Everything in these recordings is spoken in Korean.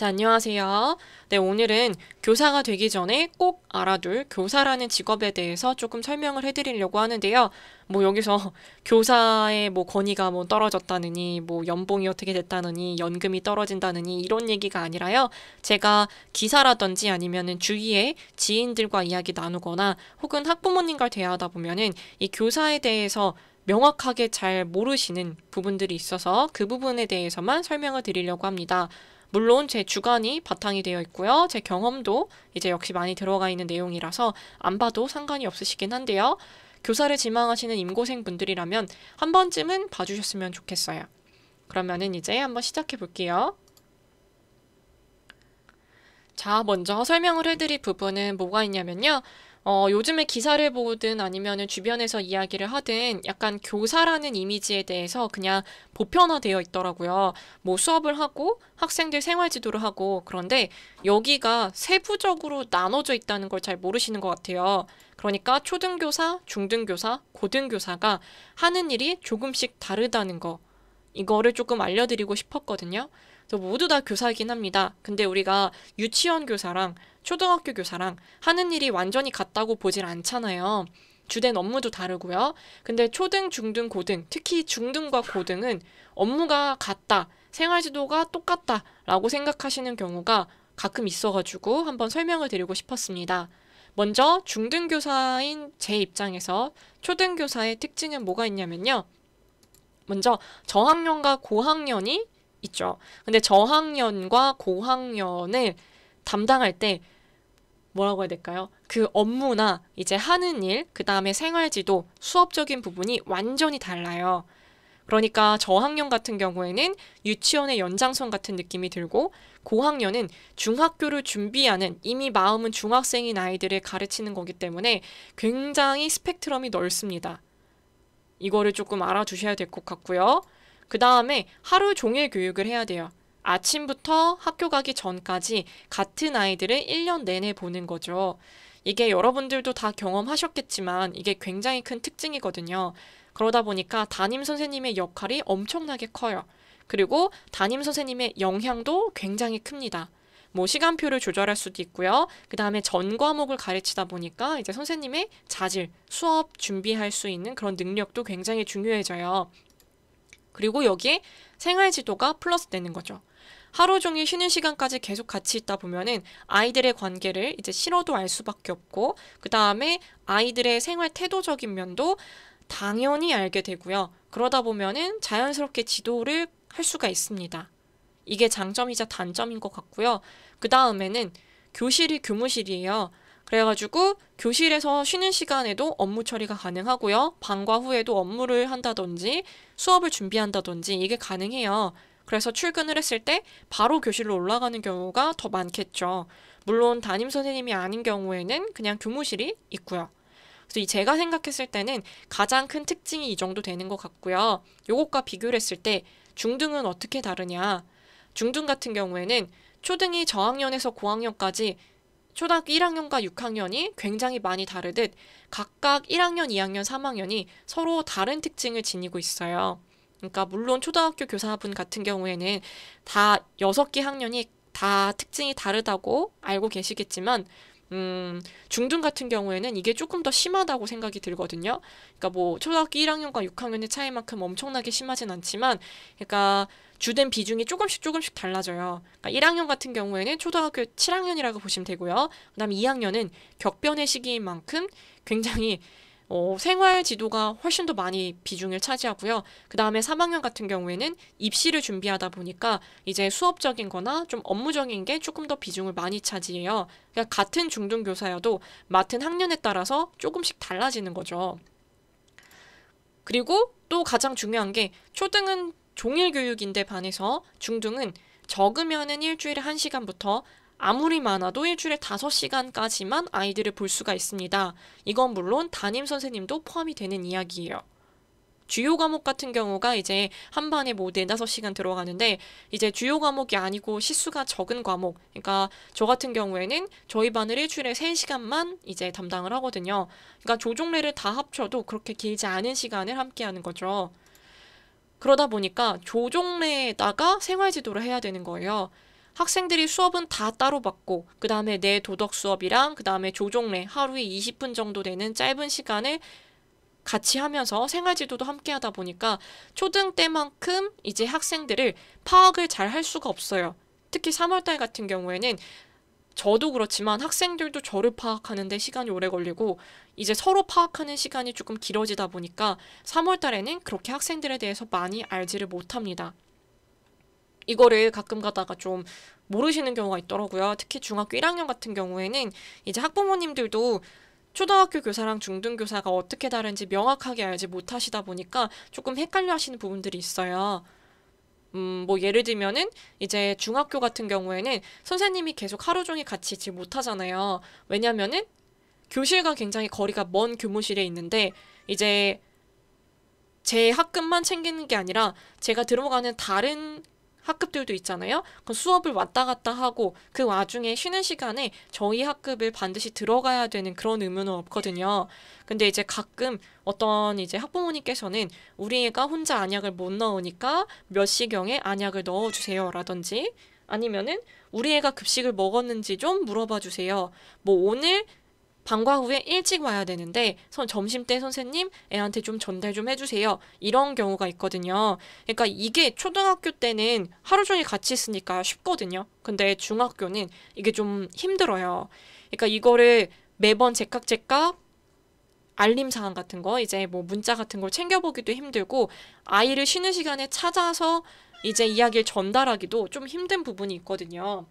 자, 안녕하세요. 네, 오늘은 교사가 되기 전에 꼭 알아둘 교사라는 직업에 대해서 조금 설명을 해드리려고 하는데요. 뭐 여기서 교사의 뭐 권위가 뭐 떨어졌다느니, 뭐 연봉이 어떻게 됐다느니, 연금이 떨어진다느니 이런 얘기가 아니라요. 제가 기사라든지 아니면은 주위에 지인들과 이야기 나누거나 혹은 학부모님과 대화하다 보면은 이 교사에 대해서 명확하게 잘 모르시는 부분들이 있어서 그 부분에 대해서만 설명을 드리려고 합니다. 물론 제 주관이 바탕이 되어 있고요. 제 경험도 이제 역시 많이 들어가 있는 내용이라서 안 봐도 상관이 없으시긴 한데요. 교사를 지망하시는 임고생 분들이라면 한 번쯤은 봐주셨으면 좋겠어요. 그러면은 이제 한번 시작해 볼게요. 자, 먼저 설명을 해드릴 부분은 뭐가 있냐면요. 어, 요즘에 기사를 보든 아니면 주변에서 이야기를 하든 약간 교사라는 이미지에 대해서 그냥 보편화되어 있더라고요. 뭐 수업을 하고 학생들 생활 지도를 하고 그런데 여기가 세부적으로 나눠져 있다는 걸 잘 모르시는 것 같아요. 그러니까 초등교사, 중등교사, 고등교사가 하는 일이 조금씩 다르다는 거. 이거를 조금 알려드리고 싶었거든요. 모두 다 교사이긴 합니다. 근데 우리가 유치원 교사랑 초등학교 교사랑 하는 일이 완전히 같다고 보질 않잖아요. 주된 업무도 다르고요. 근데 초등, 중등, 고등, 특히 중등과 고등은 업무가 같다, 생활 지도가 똑같다라고 생각하시는 경우가 가끔 있어가지고 한번 설명을 드리고 싶었습니다. 먼저 중등교사인 제 입장에서 초등교사의 특징은 뭐가 있냐면요. 먼저 저학년과 고학년이 있죠. 근데 저학년과 고학년을 담당할 때 뭐라고 해야 될까요? 그 업무나 이제 하는 일, 그 다음에 생활지도, 수업적인 부분이 완전히 달라요. 그러니까 저학년 같은 경우에는 유치원의 연장선 같은 느낌이 들고 고학년은 중학교를 준비하는 이미 마음은 중학생인 아이들을 가르치는 거기 때문에 굉장히 스펙트럼이 넓습니다. 이거를 조금 알아주셔야 될 것 같고요. 그 다음에 하루 종일 교육을 해야 돼요. 아침부터 학교 가기 전까지 같은 아이들을 1년 내내 보는 거죠. 이게 여러분들도 다 경험하셨겠지만 이게 굉장히 큰 특징이거든요. 그러다 보니까 담임 선생님의 역할이 엄청나게 커요. 그리고 담임 선생님의 영향도 굉장히 큽니다. 뭐 시간표를 조절할 수도 있고요. 그 다음에 전 과목을 가르치다 보니까 이제 선생님의 자질, 수업 준비할 수 있는 그런 능력도 굉장히 중요해져요. 그리고 여기에 생활 지도가 플러스 되는 거죠. 하루 종일 쉬는 시간까지 계속 같이 있다 보면은 아이들의 관계를 이제 싫어도 알 수밖에 없고 그 다음에 아이들의 생활 태도적인 면도 당연히 알게 되고요. 그러다 보면은 자연스럽게 지도를 할 수가 있습니다. 이게 장점이자 단점인 것 같고요. 그 다음에는 교실이 교무실이에요. 그래가지고 교실에서 쉬는 시간에도 업무 처리가 가능하고요. 방과 후에도 업무를 한다든지 수업을 준비한다든지 이게 가능해요. 그래서 출근을 했을 때 바로 교실로 올라가는 경우가 더 많겠죠. 물론 담임 선생님이 아닌 경우에는 그냥 교무실이 있고요. 그래서 제가 생각했을 때는 가장 큰 특징이 이 정도 되는 것 같고요. 요것과 비교를 했을 때 중등은 어떻게 다르냐? 중등 같은 경우에는 초등이 저학년에서 고학년까지 초등학교 1학년과 6학년이 굉장히 많이 다르듯 각각 1학년, 2학년, 3학년이 서로 다른 특징을 지니고 있어요. 그러니까 물론 초등학교 교사분 같은 경우에는 다 6개 학년이 다 특징이 다르다고 알고 계시겠지만 음, 중등 같은 경우에는 이게 조금 더 심하다고 생각이 들거든요. 그러니까 뭐 초등학교 1학년과 6학년의 차이만큼 엄청나게 심하진 않지만 그러니까 주된 비중이 조금씩 조금씩 달라져요. 그러니까 1학년 같은 경우에는 초등학교 7학년이라고 보시면 되고요. 그다음 2학년은 격변의 시기인 만큼 굉장히 어, 생활 지도가 훨씬 더 많이 비중을 차지하고요. 그 다음에 3학년 같은 경우에는 입시를 준비하다 보니까 이제 수업적인 거나 좀 업무적인 게 조금 더 비중을 많이 차지해요. 그러니까 같은 중등교사여도 맡은 학년에 따라서 조금씩 달라지는 거죠. 그리고 또 가장 중요한 게 초등은 종일 교육인데 반해서 중등은 적으면은 일주일에 한시간부터 아무리 많아도 일주일에 다섯 시간까지만 아이들을 볼 수가 있습니다. 이건 물론 담임 선생님도 포함이 되는 이야기예요. 주요 과목 같은 경우가 이제 한 반에 뭐 네다섯 시간 들어가는데 이제 주요 과목이 아니고 시수가 적은 과목 그러니까 저 같은 경우에는 저희 반을 일주일에 세시간만 이제 담당을 하거든요. 그러니까 조종례를 다 합쳐도 그렇게 길지 않은 시간을 함께하는 거죠. 그러다 보니까 조종례에다가 생활지도를 해야 되는 거예요. 학생들이 수업은 다 따로 받고 그 다음에 내 도덕 수업이랑 그 다음에 조종례 하루에 20분 정도 되는 짧은 시간을 같이 하면서 생활지도도 함께 하다 보니까 초등 때만큼 이제 학생들을 파악을 잘 할 수가 없어요. 특히 3월달 같은 경우에는 저도 그렇지만 학생들도 저를 파악하는데 시간이 오래 걸리고 이제 서로 파악하는 시간이 조금 길어지다 보니까 3월 달에는 그렇게 학생들에 대해서 많이 알지를 못합니다. 이거를 가끔 가다가 좀 모르시는 경우가 있더라고요. 특히 중학교 1학년 같은 경우에는 이제 학부모님들도 초등학교 교사랑 중등 교사가 어떻게 다른지 명확하게 알지 못하시다 보니까 조금 헷갈려 하시는 부분들이 있어요. 음, 뭐 예를 들면은 이제 중학교 같은 경우에는 선생님이 계속 하루 종일 같이 있지 못하잖아요. 왜냐면은 교실과 굉장히 거리가 먼 교무실에 있는데 이제 제 학급만 챙기는 게 아니라 제가 들어가는 다른 학급들도 있잖아요. 그 수업을 왔다 갔다 하고 그 와중에 쉬는 시간에 저희 학급을 반드시 들어가야 되는 그런 의무는 없거든요. 근데 이제 가끔 어떤 이제 학부모님께서는 우리 애가 혼자 안약을 못 넣으니까 몇 시경에 안약을 넣어 주세요라든지 아니면은 우리 애가 급식을 먹었는지 좀 물어봐 주세요. 뭐 오늘 방과 후에 일찍 와야 되는데 선 점심 때 선생님 애한테 좀 전달 좀 해주세요. 이런 경우가 있거든요. 그러니까 이게 초등학교 때는 하루 종일 같이 있으니까 쉽거든요. 근데 중학교는 이게 좀 힘들어요. 그러니까 이거를 매번 제깍제깍 알림 사항 같은 거 이제 뭐 문자 같은 걸 챙겨보기도 힘들고 아이를 쉬는 시간에 찾아서 이제 이야기를 전달하기도 좀 힘든 부분이 있거든요.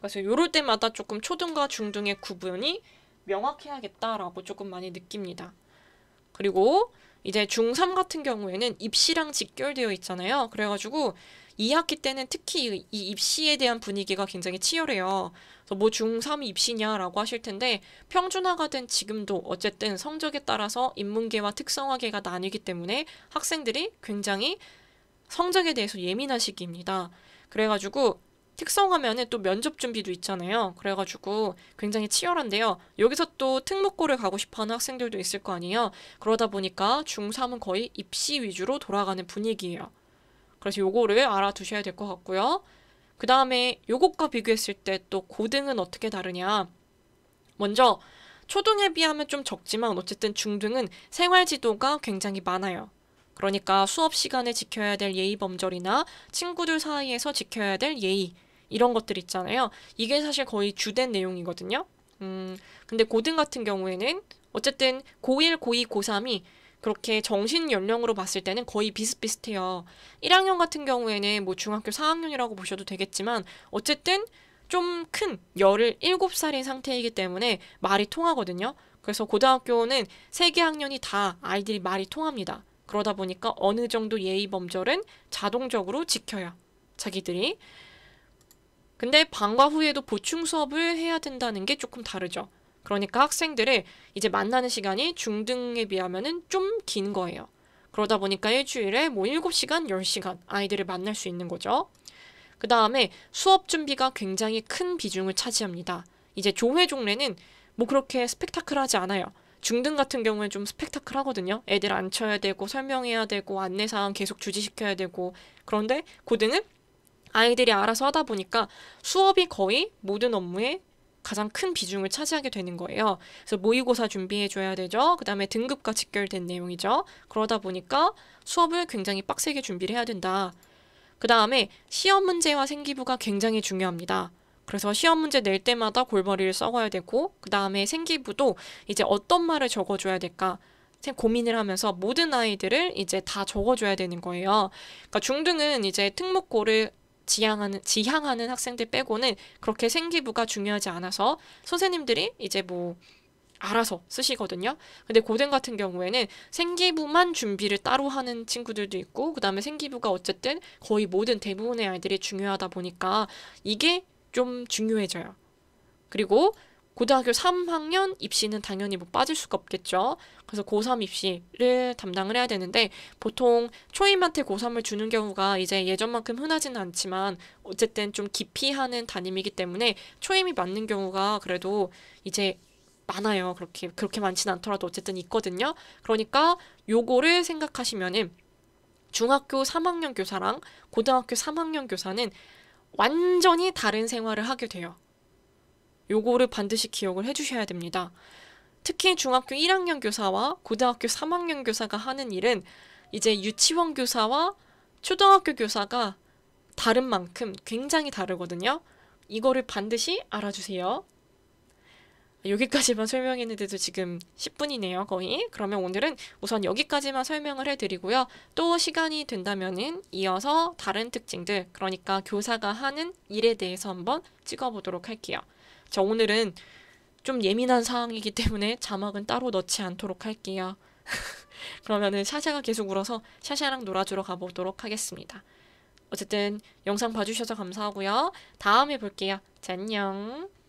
그래서 요럴 때마다 조금 초등과 중등의 구분이 명확해야겠다라고 조금 많이 느낍니다. 그리고 이제 중3 같은 경우에는 입시랑 직결되어 있잖아요. 그래가지고 2학기 때는 특히 이 입시에 대한 분위기가 굉장히 치열해요. 그래서 뭐 중3 입시냐라고 하실 텐데 평준화가 된 지금도 어쨌든 성적에 따라서 인문계와 특성화계가 나뉘기 때문에 학생들이 굉장히 성적에 대해서 예민한 시기입니다. 그래가지고 특성화면에 또 면접 준비도 있잖아요. 그래가지고 굉장히 치열한데요. 여기서 또 특목고를 가고 싶어하는 학생들도 있을 거 아니에요. 그러다 보니까 중3은 거의 입시 위주로 돌아가는 분위기예요. 그래서 요거를 알아두셔야 될 것 같고요. 그 다음에 요것과 비교했을 때 또 고등은 어떻게 다르냐. 먼저 초등에 비하면 좀 적지만 어쨌든 중등은 생활 지도가 굉장히 많아요. 그러니까 수업 시간에 지켜야 될 예의 범절이나 친구들 사이에서 지켜야 될 예의, 이런 것들 있잖아요. 이게 사실 거의 주된 내용이거든요. 음, 근데 고등 같은 경우에는 어쨌든 고1, 고2, 고3이 그렇게 정신 연령으로 봤을 때는 거의 비슷비슷해요. 1학년 같은 경우에는 뭐 중학교 4학년이라고 보셔도 되겠지만 어쨌든 좀큰1 7살인 상태이기 때문에 말이 통하거든요. 그래서 고등학교는 3개 학년이 다 아이들이 말이 통합니다. 그러다 보니까 어느 정도 예의 범절은 자동적으로 지켜야 자기들이 근데 방과 후에도 보충 수업을 해야 된다는 게 조금 다르죠. 그러니까 학생들의 이제 만나는 시간이 중등에 비하면은 좀 긴 거예요. 그러다 보니까 일주일에 뭐 7시간, 10시간 아이들을 만날 수 있는 거죠. 그 다음에 수업 준비가 굉장히 큰 비중을 차지합니다. 이제 조회 종례는 뭐 그렇게 스펙타클하지 않아요. 중등 같은 경우엔 좀 스펙타클 하거든요. 애들 앉혀야 되고 설명해야 되고 안내사항 계속 주지시켜야 되고 그런데 고등은 아이들이 알아서 하다 보니까 수업이 거의 모든 업무에 가장 큰 비중을 차지하게 되는 거예요. 그래서 모의고사 준비해줘야 되죠. 그 다음에 등급과 직결된 내용이죠. 그러다 보니까 수업을 굉장히 빡세게 준비를 해야 된다. 그 다음에 시험 문제와 생기부가 굉장히 중요합니다. 그래서 시험 문제 낼 때마다 골머리를 썩어야 되고, 그 다음에 생기부도 이제 어떤 말을 적어줘야 될까? 고민을 하면서 모든 아이들을 이제 다 적어줘야 되는 거예요. 그러니까 중등은 이제 특목고를 지향하는, 지향하는 학생들 빼고는 그렇게 생기부가 중요하지 않아서 선생님들이 이제 뭐 알아서 쓰시거든요. 근데 고등 같은 경우에는 생기부만 준비를 따로 하는 친구들도 있고, 그 다음에 생기부가 어쨌든 거의 모든 대부분의 아이들이 중요하다 보니까 이게 좀 중요해져요. 그리고 고등학교 3학년 입시는 당연히 뭐 빠질 수가 없겠죠. 그래서 고3 입시를 담당을 해야 되는데 보통 초임한테 고3을 주는 경우가 이제 예전만큼 흔하지는 않지만 어쨌든 좀 깊이 하는 담임이기 때문에 초임이 맞는 경우가 그래도 이제 많아요. 그렇게 그렇게 많지는 않더라도 어쨌든 있거든요. 그러니까 요거를 생각하시면은 중학교 3학년 교사랑 고등학교 3학년 교사는 완전히 다른 생활을 하게 돼요. 요거를 반드시 기억을 해주셔야 됩니다. 특히 중학교 1학년 교사와 고등학교 3학년 교사가 하는 일은 이제 유치원 교사와 초등학교 교사가 다른 만큼 굉장히 다르거든요. 이거를 반드시 알아주세요. 여기까지만 설명했는데도 지금 10분이네요, 거의. 그러면 오늘은 우선 여기까지만 설명을 해드리고요. 또 시간이 된다면은 이어서 다른 특징들, 그러니까 교사가 하는 일에 대해서 한번 찍어보도록 할게요. 자, 오늘은 좀 예민한 상황이기 때문에 자막은 따로 넣지 않도록 할게요. 그러면은 샤샤가 계속 울어서 샤샤랑 놀아주러 가보도록 하겠습니다. 어쨌든 영상 봐주셔서 감사하고요. 다음에 볼게요. 자, 안녕.